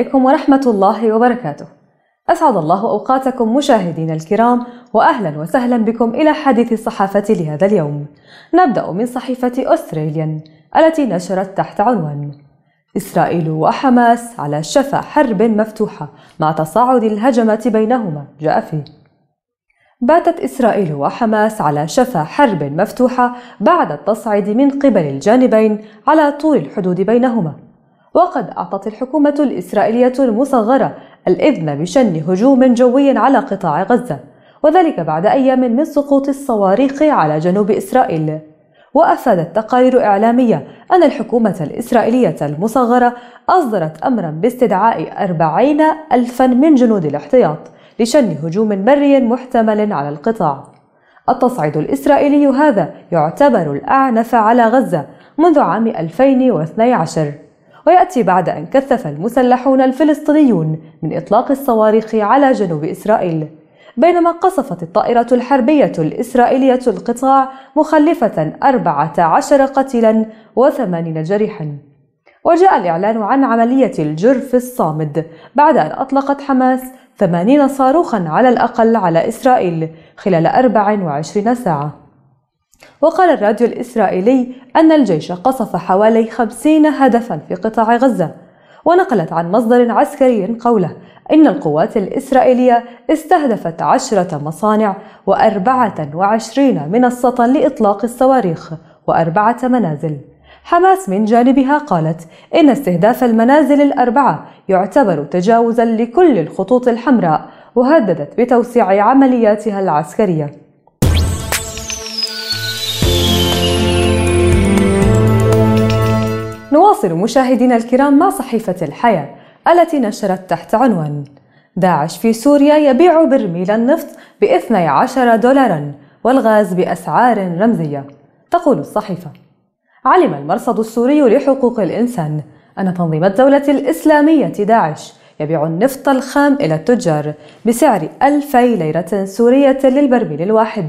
عليكم ورحمة الله وبركاته. أسعد الله أوقاتكم مشاهدينا الكرام وأهلا وسهلا بكم إلى حديث الصحافة لهذا اليوم. نبدأ من صحيفة أستراليان التي نشرت تحت عنوان إسرائيل وحماس على شفا حرب مفتوحة مع تصاعد الهجمات بينهما جاء فيه باتت إسرائيل وحماس على شفا حرب مفتوحة بعد التصعيد من قبل الجانبين على طول الحدود بينهما وقد أعطت الحكومة الإسرائيلية المصغرة الإذن بشن هجوم جوي على قطاع غزة وذلك بعد أيام من سقوط الصواريخ على جنوب إسرائيل وأفادت تقارير إعلامية أن الحكومة الإسرائيلية المصغرة أصدرت أمرا باستدعاء أربعين ألفا من جنود الاحتياط لشن هجوم بري محتمل على القطاع التصعيد الإسرائيلي هذا يعتبر الأعنف على غزة منذ عام 2012 ويأتي بعد أن كثف المسلحون الفلسطينيون من إطلاق الصواريخ على جنوب إسرائيل بينما قصفت الطائرة الحربية الإسرائيلية القطاع مخلفة 14 قتيلا و80 جريحا وجاء الإعلان عن عملية الجرف الصامد بعد أن أطلقت حماس 80 صاروخا على الأقل على إسرائيل خلال 24 ساعة وقال الراديو الإسرائيلي أن الجيش قصف حوالي 50 هدفا في قطاع غزة ونقلت عن مصدر عسكري قوله إن القوات الإسرائيلية استهدفت عشرة مصانع وأربعة وعشرين منصة لإطلاق الصواريخ وأربعة منازل حماس من جانبها قالت إن استهداف المنازل الأربعة يعتبر تجاوزا لكل الخطوط الحمراء وهددت بتوسيع عملياتها العسكريه نواصل مشاهدينا الكرام مع صحيفة الحياة التي نشرت تحت عنوان داعش في سوريا يبيع برميل النفط ب 12 دولارا والغاز بأسعار رمزية تقول الصحيفة علم المرصد السوري لحقوق الإنسان أن تنظيم الدولة الإسلامية داعش يبيع النفط الخام إلى التجار بسعر 2000 ليرة سورية للبرميل الواحد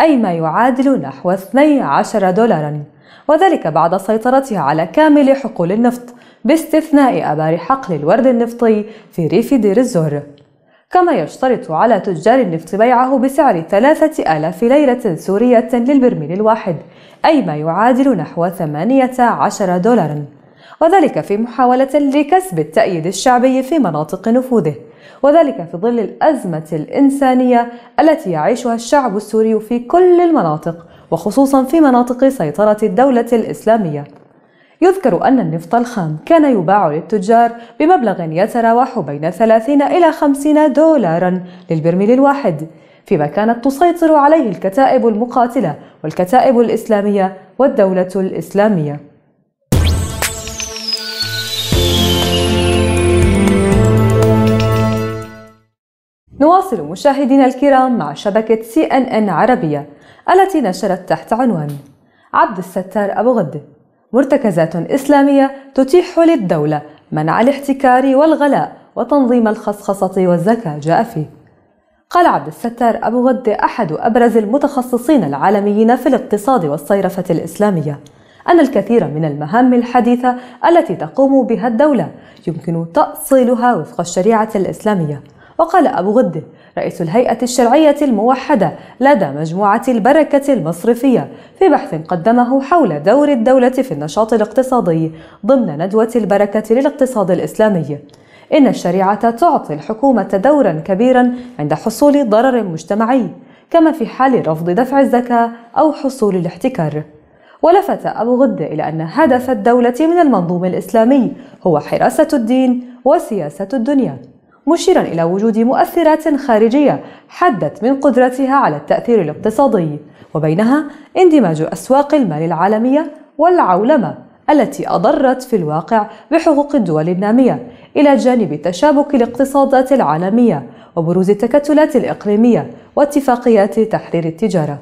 أي ما يعادل نحو 12 دولاراً وذلك بعد سيطرتها على كامل حقول النفط باستثناء آبار حقل الورد النفطي في ريف دير الزور كما يشترط على تجار النفط بيعه بسعر 3000 ليرة سورية للبرميل الواحد أي ما يعادل نحو 18 دولاراً وذلك في محاولة لكسب التأييد الشعبي في مناطق نفوذه وذلك في ظل الأزمة الإنسانية التي يعيشها الشعب السوري في كل المناطق وخصوصا في مناطق سيطرة الدولة الإسلامية يذكر أن النفط الخام كان يباع للتجار بمبلغ يتراوح بين 30 إلى 50 دولارا للبرميل الواحد فيما كانت تسيطر عليه الكتائب المقاتلة والكتائب الإسلامية والدولة الإسلامية نواصل مشاهدينا الكرام مع شبكة سي ان ان عربية التي نشرت تحت عنوان عبد الستار أبو غدة مرتكزات إسلامية تتيح للدولة منع الاحتكار والغلاء وتنظيم الخصخصة والزكاة جاء فيه قال عبد الستار أبو غدة أحد أبرز المتخصصين العالميين في الاقتصاد والصيرفة الإسلامية أن الكثير من المهام الحديثة التي تقوم بها الدولة يمكن تأصيلها وفق الشريعة الإسلامية وقال أبو غد رئيس الهيئة الشرعية الموحدة لدى مجموعة البركة المصرفية في بحث قدمه حول دور الدولة في النشاط الاقتصادي ضمن ندوة البركة للاقتصاد الإسلامي إن الشريعة تعطي الحكومة دورا كبيرا عند حصول ضرر مجتمعي كما في حال رفض دفع الزكاة أو حصول الاحتكار ولفت أبو غد إلى أن هدف الدولة من المنظوم الإسلامي هو حراسة الدين وسياسة الدنيا مشيرا إلى وجود مؤثرات خارجية حدت من قدرتها على التأثير الاقتصادي وبينها اندماج أسواق المال العالمية والعولمة التي أضرت في الواقع بحقوق الدول النامية إلى جانب تشابك الاقتصادات العالمية وبروز التكتلات الإقليمية واتفاقيات تحرير التجارة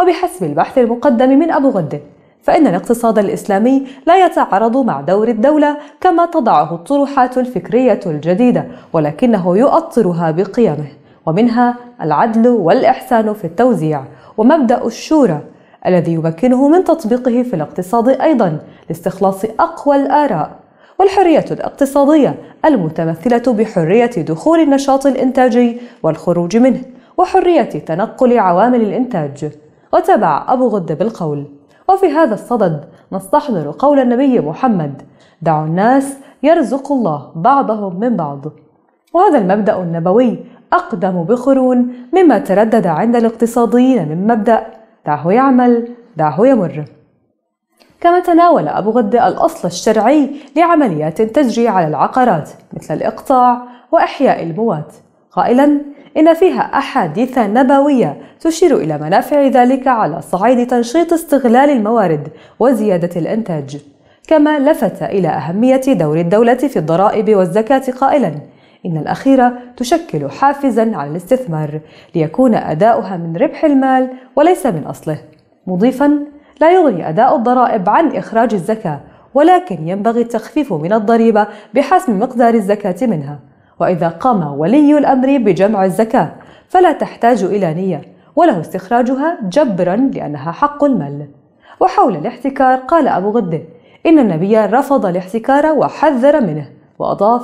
وبحسب البحث المقدم من أبو غد فإن الاقتصاد الإسلامي لا يتعارض مع دور الدولة كما تضعه الطروحات الفكرية الجديدة ولكنه يؤطرها بقيمه ومنها العدل والإحسان في التوزيع ومبدأ الشورى الذي يمكنه من تطبيقه في الاقتصاد أيضا لاستخلاص أقوى الآراء والحرية الاقتصادية المتمثلة بحرية دخول النشاط الإنتاجي والخروج منه وحرية تنقل عوامل الإنتاج وتبع أبو غد بالقول وفي هذا الصدد نستحضر قول النبي محمد دعوا الناس يرزق الله بعضهم من بعض وهذا المبدا النبوي اقدم بقرون مما تردد عند الاقتصاديين من مبدا دعه يعمل دعه يمر كما تناول أبو غدة الأصل الشرعي لعمليات تجري على العقارات مثل الإقطاع وإحياء الموات قائلا إن فيها أحاديث نبوية تشير إلى منافع ذلك على صعيد تنشيط استغلال الموارد وزيادة الإنتاج كما لفت إلى أهمية دور الدولة في الضرائب والزكاة قائلاً إن الأخيرة تشكل حافزا على الاستثمار ليكون أداؤها من ربح المال وليس من أصله مضيفا لا يغني أداء الضرائب عن إخراج الزكاة ولكن ينبغي التخفيف من الضريبة بحسم مقدار الزكاة منها وإذا قام ولي الأمر بجمع الزكاة فلا تحتاج إلى نية وله استخراجها جبرا لأنها حق المال وحول الاحتكار قال أبو غدة إن النبي رفض الاحتكار وحذر منه وأضاف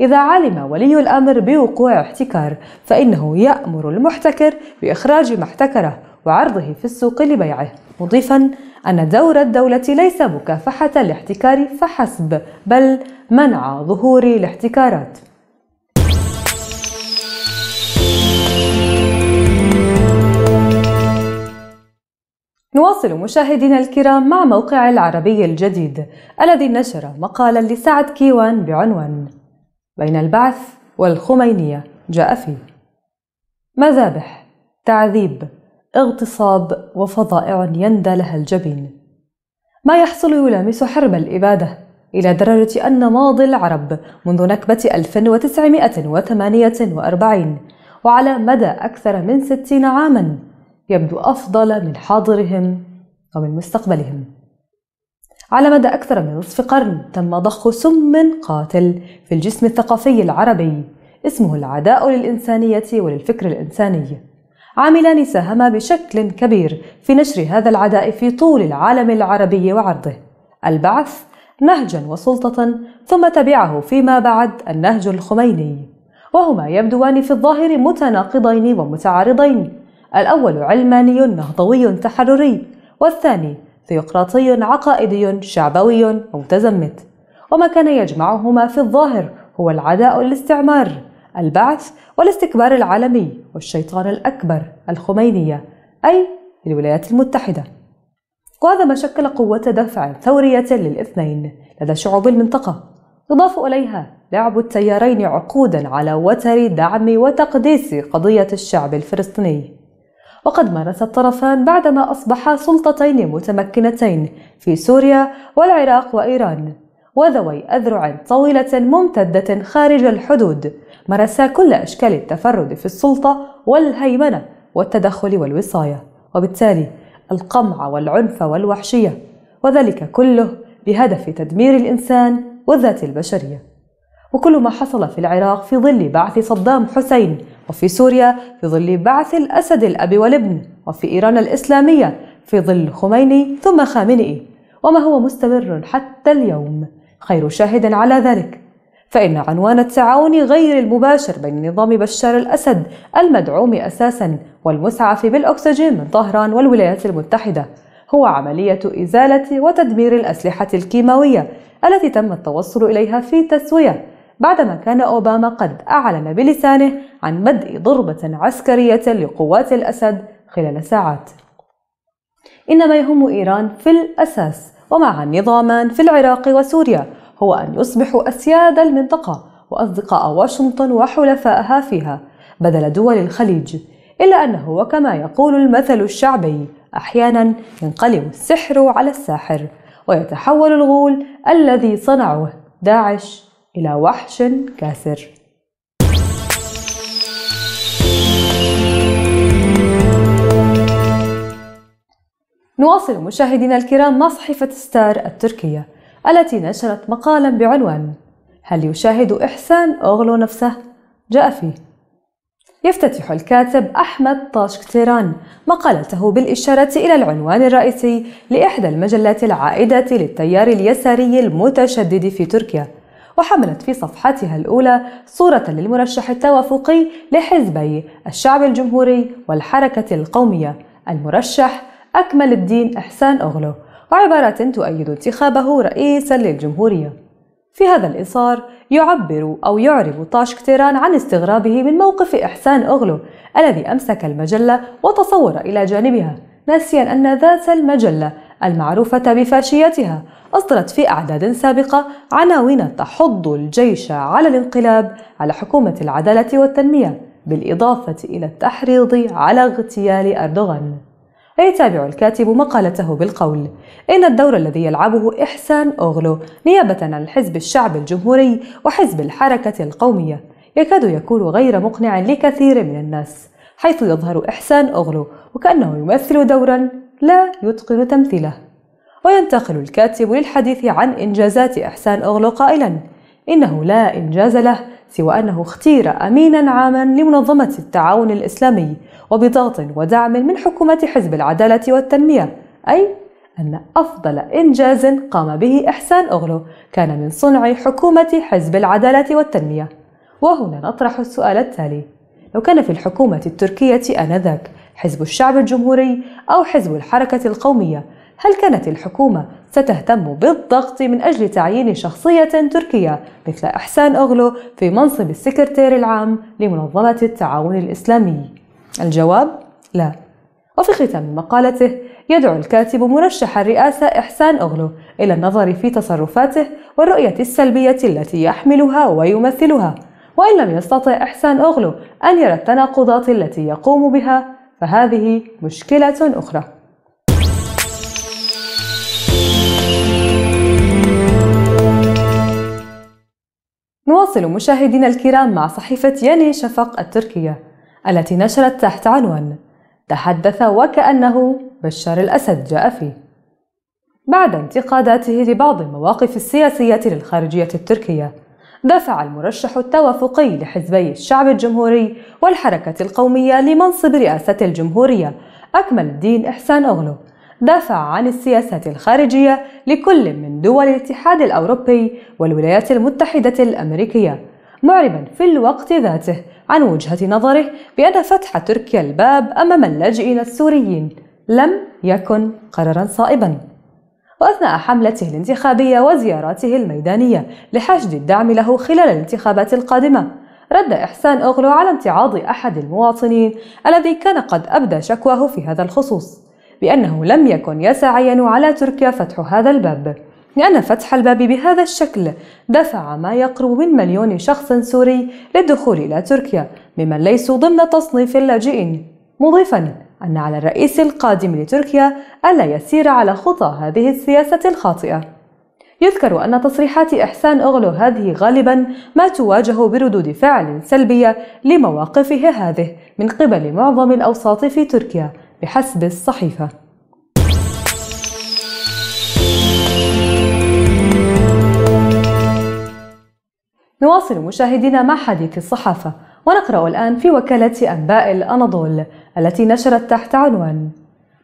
إذا علم ولي الأمر بوقوع احتكار فإنه يأمر المحتكر بإخراج ما احتكره وعرضه في السوق لبيعه مضيفا أن دور الدولة ليس مكافحة الاحتكار فحسب بل منع ظهور الاحتكارات نواصل مشاهدينا الكرام مع موقع العربي الجديد الذي نشر مقالا لسعد كيوان بعنوان بين البعث والخمينية جاء فيه مذابح تعذيب اغتصاب وفظائع يندى لها الجبين ما يحصل يلامس حرب الإبادة إلى درجة أن ماضي العرب منذ نكبة 1948 وعلى مدى أكثر من 60 عاماً يبدو أفضل من حاضرهم ومن مستقبلهم على مدى أكثر من نصف قرن تم ضخ سم قاتل في الجسم الثقافي العربي اسمه العداء للإنسانية وللفكر الإنساني عاملان ساهما بشكل كبير في نشر هذا العداء في طول العالم العربي وعرضه البعث نهجا وسلطة ثم تبعه فيما بعد النهج الخميني وهما يبدوان في الظاهر متناقضين ومتعارضين الأول علماني نهضوي تحرري والثاني ثيوقراطي عقائدي شعبوي متزمت وما كان يجمعهما في الظاهر هو العداء الاستعمار البعث والاستكبار العالمي والشيطان الأكبر الخمينية أي الولايات المتحدة وهذا ما شكل قوة دفع ثورية للاثنين لدى شعوب المنطقة يضاف إليها لعب التيارين عقودا على وتر دعم وتقديس قضية الشعب الفلسطيني وقد مارس الطرفان بعدما أصبحا سلطتين متمكنتين في سوريا والعراق وإيران وذوي أذرع طويلة ممتدة خارج الحدود مرسا كل أشكال التفرد في السلطة والهيمنة والتدخل والوصاية وبالتالي القمع والعنف والوحشية وذلك كله بهدف تدمير الإنسان والذات البشرية وكل ما حصل في العراق في ظل بعث صدام حسين وفي سوريا في ظل بعث الأسد الأب والابن وفي إيران الإسلامية في ظل خميني ثم خامنئي وما هو مستمر حتى اليوم خير شاهد على ذلك فإن عنوان التعاون غير المباشر بين نظام بشار الأسد المدعوم أساسا والمسعف بالأكسجين من طهران والولايات المتحدة هو عملية إزالة وتدمير الأسلحة الكيماوية التي تم التوصل إليها في تسوية بعدما كان أوباما قد أعلن بلسانه عن بدء ضربة عسكرية لقوات الأسد خلال ساعات إنما يهم إيران في الأساس ومع النظامان في العراق وسوريا هو أن يصبحوا أسياد المنطقة وأصدقاء واشنطن وحلفائها فيها بدل دول الخليج إلا أنه وكما يقول المثل الشعبي أحيانا ينقلب السحر على الساحر ويتحول الغول الذي صنعه داعش إلى وحش كاسر نواصل مشاهدينا الكرام مع صحيفة ستار التركية التي نشرت مقالا بعنوان هل يشاهد إحسان أغلو نفسه؟ جاء فيه يفتتح الكاتب أحمد طاشك تيران مقالته بالإشارة إلى العنوان الرئيسي لإحدى المجلات العائدة للتيار اليساري المتشدد في تركيا وحملت في صفحتها الأولى صورة للمرشح التوافقي لحزبي الشعب الجمهوري والحركة القومية المرشح أكمل الدين إحسان أغلو وعبارات تؤيد انتخابه رئيسا للجمهورية في هذا الإصار يعبر أو يعرب طاش كتيران عن استغرابه من موقف إحسان أغلو الذي أمسك المجلة وتصور إلى جانبها ناسيا أن ذات المجلة المعروفة بفاشيتها أصدرت في أعداد سابقة عناوين تحض الجيش على الانقلاب على حكومة العدالة والتنمية بالإضافة إلى التحريض على اغتيال أردوغان يتابع الكاتب مقالته بالقول إن الدور الذي يلعبه إحسان أوغلو نيابة عن حزب الشعب الجمهوري وحزب الحركة القومية يكاد يكون غير مقنع لكثير من الناس حيث يظهر إحسان أغلو وكأنه يمثل دورا لا يتقن تمثيله وينتقل الكاتب للحديث عن إنجازات إحسان أغلو قائلا إنه لا إنجاز له سوى أنه اختير أمينا عاما لمنظمة التعاون الإسلامي وبضغط ودعم من حكومة حزب العدالة والتنمية أي أن أفضل إنجاز قام به إحسان أغلو كان من صنع حكومة حزب العدالة والتنمية وهنا نطرح السؤال التالي لو كان في الحكومة التركية آنذاك حزب الشعب الجمهوري أو حزب الحركة القومية هل كانت الحكومة ستهتم بالضغط من أجل تعيين شخصية تركية مثل إحسان أغلو في منصب السكرتير العام لمنظمة التعاون الإسلامي؟ الجواب لا وفي ختام مقالته يدعو الكاتب مرشح الرئاسة إحسان أغلو إلى النظر في تصرفاته والرؤية السلبية التي يحملها ويمثلها وإن لم يستطع إحسان أغلو أن يرى التناقضات التي يقوم بها فهذه مشكلة أخرى نواصل مشاهدينا الكرام مع صحيفة ياني شفق التركية التي نشرت تحت عنوان تحدث وكأنه بشار الأسد جاء فيه بعد انتقاداته لبعض المواقف السياسية للخارجية التركية دفع المرشح التوافقي لحزبي الشعب الجمهوري والحركة القومية لمنصب رئاسة الجمهورية أكمل الدين إحسان أغلو دافع عن السياسات الخارجية لكل من دول الاتحاد الأوروبي والولايات المتحدة الأمريكية معربا في الوقت ذاته عن وجهة نظره بأن فتح تركيا الباب أمام اللاجئين السوريين لم يكن قرارا صائبا وأثناء حملته الانتخابية وزياراته الميدانية لحشد الدعم له خلال الانتخابات القادمة رد إحسان أغلو على امتعاض أحد المواطنين الذي كان قد أبدى شكواه في هذا الخصوص بأنه لم يكن يسعى على تركيا فتح هذا الباب لأن فتح الباب بهذا الشكل دفع ما يقرب من مليون شخص سوري للدخول إلى تركيا ممن ليسوا ضمن تصنيف اللاجئين مضيفاً أن على الرئيس القادم لتركيا ألا يسير على خطى هذه السياسة الخاطئة. يذكر أن تصريحات إحسان أغلو هذه غالبا ما تواجه بردود فعل سلبية لمواقفه هذه من قبل معظم الأوساط في تركيا بحسب الصحيفة. نواصل مشاهدينا مع حديث الصحافة ونقرأ الآن في وكالة أنباء الأناضول التي نشرت تحت عنوان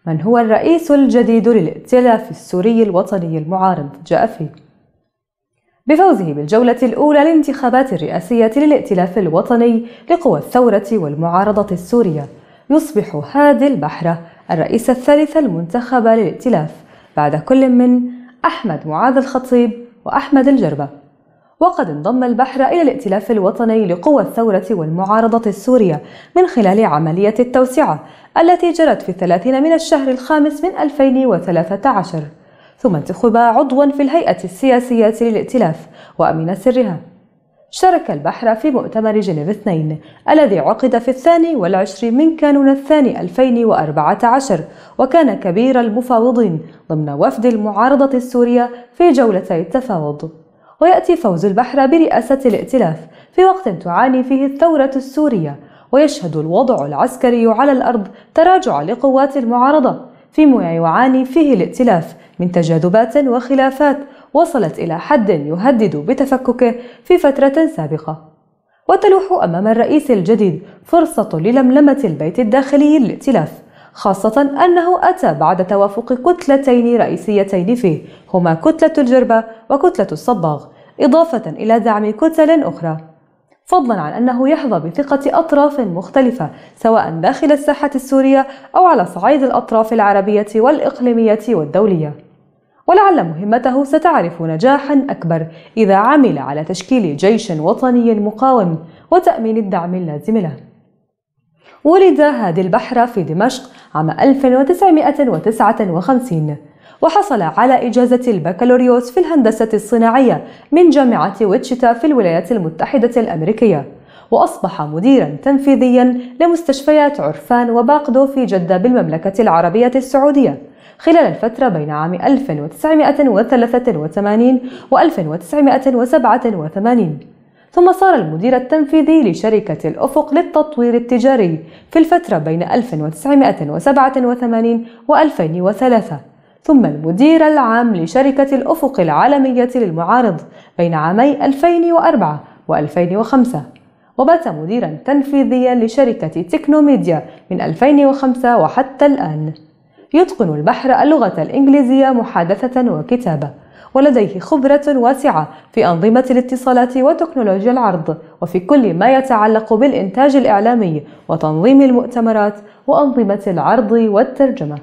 من هو الرئيس الجديد للائتلاف السوري الوطني المعارض جاء فيه بفوزه بالجولة الأولى للانتخابات الرئاسية للائتلاف الوطني لقوى الثورة والمعارضة السورية يصبح هادي البحرة الرئيس الثالث المنتخب للائتلاف بعد كل من أحمد معاذ الخطيب وأحمد الجربة وقد انضم البحر إلى الائتلاف الوطني لقوى الثورة والمعارضة السورية من خلال عملية التوسعة التي جرت في الثلاثين من الشهر الخامس من 2013 ثم انتخب عضوا في الهيئة السياسية للائتلاف وأمين سرها شارك البحر في مؤتمر جنيف 2 الذي عقد في الثاني والعشرين من كانون الثاني 2014 وكان كبير المفاوضين ضمن وفد المعارضة السورية في جولتي التفاوض ويأتي فوز البحر برئاسة الائتلاف في وقت تعاني فيه الثورة السورية ويشهد الوضع العسكري على الأرض تراجع لقوات المعارضة فيما يعاني فيه الائتلاف من تجاذبات وخلافات وصلت إلى حد يهدد بتفككه في فترة سابقة وتلوح أمام الرئيس الجديد فرصة للملمة البيت الداخلي للائتلاف خاصة أنه أتى بعد توافق كتلتين رئيسيتين فيه هما كتلة الجربة وكتلة الصباغ إضافة إلى دعم كتل أخرى فضلا عن أنه يحظى بثقة أطراف مختلفة سواء داخل الساحة السورية أو على صعيد الأطراف العربية والإقليمية والدولية ولعل مهمته ستعرف نجاحا أكبر إذا عمل على تشكيل جيش وطني مقاوم وتأمين الدعم اللازم له ولد هادي البحر في دمشق عام 1959 وحصل على إجازة البكالوريوس في الهندسة الصناعية من جامعة ويتشتا في الولايات المتحدة الأمريكية وأصبح مديرا تنفيذيا لمستشفيات عرفان وباقدو في جدة بالمملكة العربية السعودية خلال الفترة بين عام 1983 و 1987 ثم صار المدير التنفيذي لشركة الأفق للتطوير التجاري في الفترة بين 1987 و 2003 ثم المدير العام لشركة الأفق العالمية للمعارض بين عامي 2004 و 2005 وبات مديرا تنفيذيا لشركة تكنوميديا من 2005 وحتى الآن يتقن البحر اللغة الإنجليزية محادثة وكتابة ولديه خبرة واسعة في أنظمة الاتصالات وتكنولوجيا العرض وفي كل ما يتعلق بالإنتاج الإعلامي وتنظيم المؤتمرات وأنظمة العرض والترجمة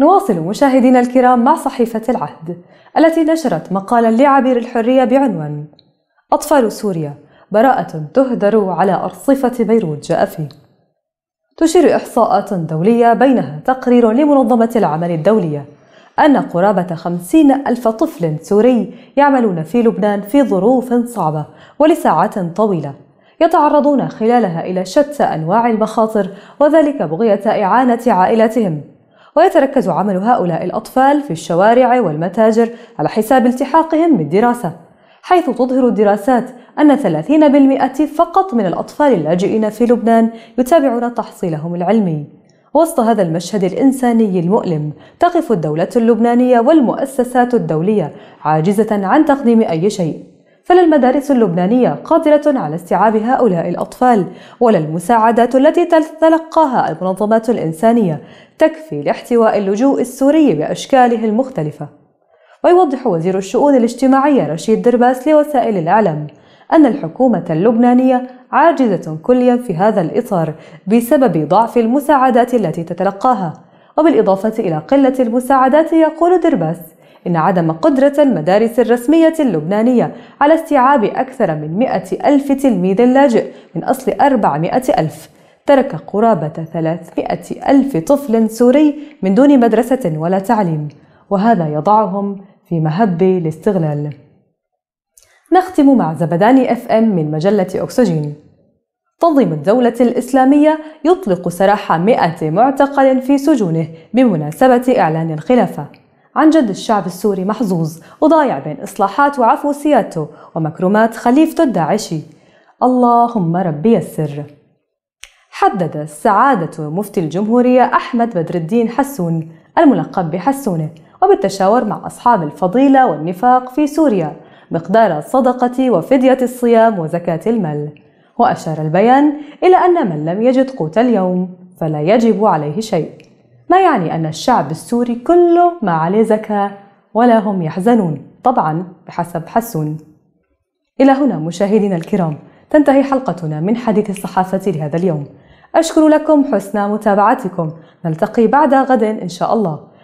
نواصل مشاهدينا الكرام مع صحيفة العهد التي نشرت مقالا لعبير الحرية بعنوان أطفال سوريا براءة تهدر على أرصفة بيروت جاء فيه تشير إحصاءات دولية بينها تقرير لمنظمة العمل الدولية أن قرابة خمسين ألف طفل سوري يعملون في لبنان في ظروف صعبة ولساعات طويلة يتعرضون خلالها إلى شتى أنواع المخاطر وذلك بغية إعانة عائلتهم ويتركز عمل هؤلاء الأطفال في الشوارع والمتاجر على حساب التحاقهم بالدراسة حيث تظهر الدراسات أن 30% فقط من الأطفال اللاجئين في لبنان يتابعون تحصيلهم العلمي وسط هذا المشهد الإنساني المؤلم تقف الدولة اللبنانية والمؤسسات الدولية عاجزة عن تقديم أي شيء فلا المدارس اللبنانية قادرة على استيعاب هؤلاء الأطفال ولا المساعدات التي تتلقاها المنظمات الإنسانية تكفي لاحتواء اللجوء السوري بأشكاله المختلفة ويوضح وزير الشؤون الاجتماعية رشيد درباس لوسائل الإعلام أن الحكومة اللبنانية عاجزة كليا في هذا الإطار بسبب ضعف المساعدات التي تتلقاها وبالإضافة إلى قلة المساعدات يقول درباس إن عدم قدرة المدارس الرسمية اللبنانية على استيعاب أكثر من 100 ألف تلميذ لاجئ من أصل 400 ألف ترك قرابة 300 ألف طفل سوري من دون مدرسة ولا تعليم وهذا يضعهم في مهبة الاستغلال نختم مع زبداني اف ام من مجلة أكسجين تنظيم الدولة الإسلامية يطلق سراح 100 معتقل في سجونه بمناسبة إعلان الخلافة عن جد الشعب السوري محظوظ وضايع بين إصلاحات وعفو سيادته ومكرمات خليفته الداعشي اللهم ربي يسر حدد سعادة مفتي الجمهورية أحمد بدر الدين حسون الملقب بحسونة وبالتشاور مع أصحاب الفضيلة والنفاق في سوريا مقدار الصدقة وفدية الصيام وزكاة المال وأشار البيان إلى أن من لم يجد قوت اليوم فلا يجب عليه شيء ما يعني أن الشعب السوري كله ما عليه زكاة ولا هم يحزنون طبعا بحسب حسون إلى هنا مشاهدينا الكرام تنتهي حلقتنا من حديث الصحافة لهذا اليوم أشكر لكم حسن متابعتكم نلتقي بعد غد إن شاء الله